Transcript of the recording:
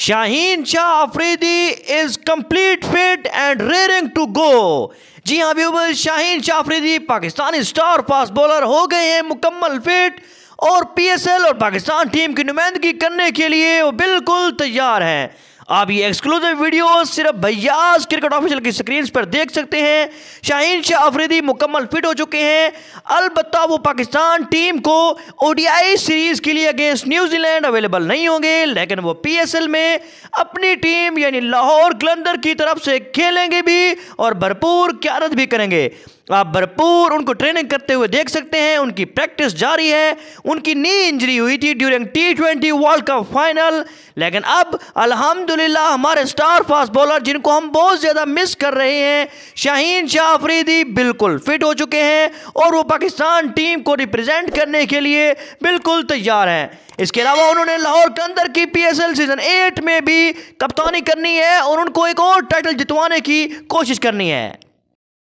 Shaheen Shah Afridi is complete fit and raring to go जी हाँ viewer Shaheen Shah Afridi Pakistani star fast bowler हो गए हैं मुकम्मल फिट और पीएसएल और पाकिस्तान टीम की नुमाइंदगी करने के लिए वो बिल्कुल तैयार हैं आप ये एक्सक्लूसिव वीडियो सिर्फ भैयास क्रिकेट ऑफिशियल की स्क्रीन पर देख सकते हैं शाहीन शाह अफरीदी मुकम्मल फिट हो चुके हैं अलबत् वो पाकिस्तान टीम को ओडीआई सीरीज के लिए अगेंस्ट न्यूजीलैंड अवेलेबल नहीं होंगे लेकिन वो पीएसएल में अपनी टीम यानी लाहौर ग्लंदर की तरफ से खेलेंगे भी और भरपूर क्यारत भी करेंगे तो आप भरपूर उनको ट्रेनिंग करते हुए देख सकते हैं उनकी प्रैक्टिस जारी है उनकी नी इंजरी हुई थी during T twenty World Cup final लेकिन अब अल्हम्दुलिल्लाह हमारे स्टार फास्ट बॉलर जिनको हम बहुत ज़्यादा मिस कर रहे हैं शाहीन शाह अफरीदी बिल्कुल फिट हो चुके हैं और वो पाकिस्तान टीम को रिप्रेजेंट करने के लिए बिल्कुल तैयार हैं इसके अलावा उन्होंने लाहौर के अंदर की एल सीजन एट में भी कप्तानी करनी है और उनको एक और टाइटल जितवाने की कोशिश करनी है